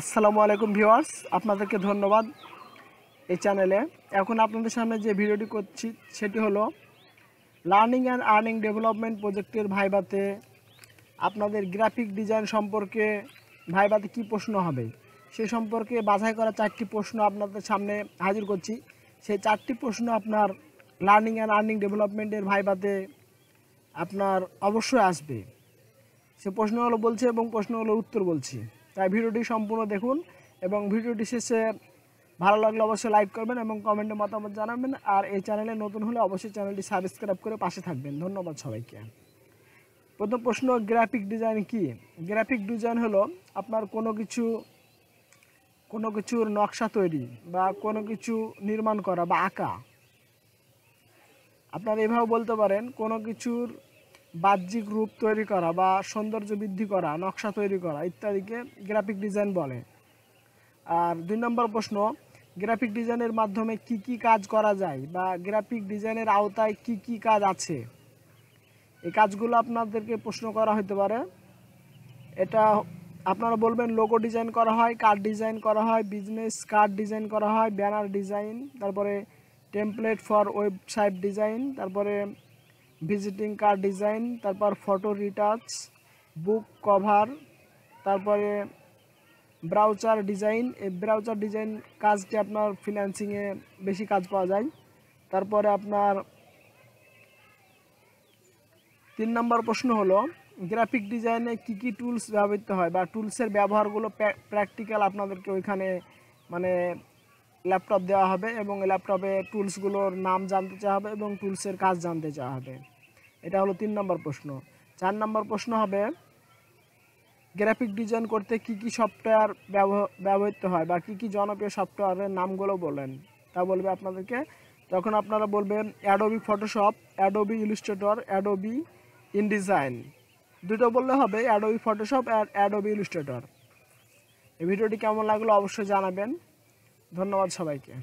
আসসালামু আলাইকুম ভিওয়ার্স আপনাদেরকে ধন্যবাদ এই চ্যানেলে এখন আপনাদের সামনে যে ভিডিওটি করছি সেটি হলো লার্নিং অ্যান্ড আর্নিং ডেভেলপমেন্ট প্রজেক্টের ভাইবাতে আপনাদের গ্রাফিক ডিজাইন সম্পর্কে ভাইবাতে কি প্রশ্ন হবে সে সম্পর্কে বাছাই করা চারটি প্রশ্ন আপনাদের সামনে হাজির করছি সেই চারটি প্রশ্ন আপনার লার্নিং অ্যান্ড আর্নিং ডেভেলপমেন্টের ভাইবাতে আপনার অবশ্যই আসবে সে প্রশ্ন হলো বলছে এবং প্রশ্ন হলো উত্তর বলছি তাই ভিডিওটি সম্পূর্ণ দেখুন এবং ভিডিওটি শেষে ভালো লাগলে অবশ্যই লাইক করবেন এবং কমেন্টে মতামত জানাবেন আর এই চ্যানেলে নতুন হলে অবশ্যই চ্যানেলটি সাবস্ক্রাইব করে পাশে থাকবেন ধন্যবাদ সবাইকে প্রথম প্রশ্ন গ্রাফিক ডিজাইন কি গ্রাফিক ডিজাইন হলো আপনার কোনো কিছু কোনো কিছুর নকশা তৈরি বা কোনো কিছু নির্মাণ করা বা আঁকা আপনারা এভাবে বলতে পারেন কোনো কিছুর বাহ্যিক রূপ তৈরি করা বা সৌন্দর্য বৃদ্ধি করা নকশা তৈরি করা ইত্যাদিকে গ্রাফিক ডিজাইন বলে আর দুই নম্বর প্রশ্ন গ্রাফিক ডিজাইনের মাধ্যমে কি কি কাজ করা যায় বা গ্রাফিক ডিজাইনের আওতায় কি কি কাজ আছে এই কাজগুলো আপনাদেরকে প্রশ্ন করা হতে পারে এটা আপনারা বলবেন লোগো ডিজাইন করা হয় কার্ড ডিজাইন করা হয় বিজনেস কার্ড ডিজাইন করা হয় ব্যানার ডিজাইন তারপরে টেমপ্লেট ফর ওয়েবসাইট ডিজাইন তারপরে ভিজিটিং কার্ড ডিজাইন তারপর ফটো রিটাচ বুক কভার তারপরে ব্রাউচার ডিজাইন এই ব্রাউচার ডিজাইন কাজটি আপনার ফিনান্সিংয়ে বেশি কাজ পাওয়া যায় তারপরে আপনার তিন নম্বর প্রশ্ন হলো গ্রাফিক ডিজাইনে কি কি টুলস ব্যবহৃত হয় বা টুলসের ব্যবহারগুলো প্র্যাকটিক্যাল আপনাদেরকে ওইখানে মানে ল্যাপটপ দেওয়া হবে এবং ল্যাপটপে টুলসগুলোর নাম জানতে চাওয়া হবে এবং টুলসের কাজ জানতে চাওয়া হবে এটা হলো তিন নম্বর প্রশ্ন চার নম্বর প্রশ্ন হবে গ্রাফিক ডিজাইন করতে কি কি সফটওয়্যার ব্যবহৃত হয় বা কি কি জনপ্রিয় সফটওয়্যারের নামগুলো বলেন তা বলবে আপনাদেরকে তখন আপনারা বলবেন Adobe Photoshop Adobe Illustrator Adobe InDesign দুটো বললে হবে Adobe Photoshop ad Adobe Illustrator এই ভিডিওটি কেমন লাগলো অবশ্যই জানাবেন ধন্যবাদ সবাইকে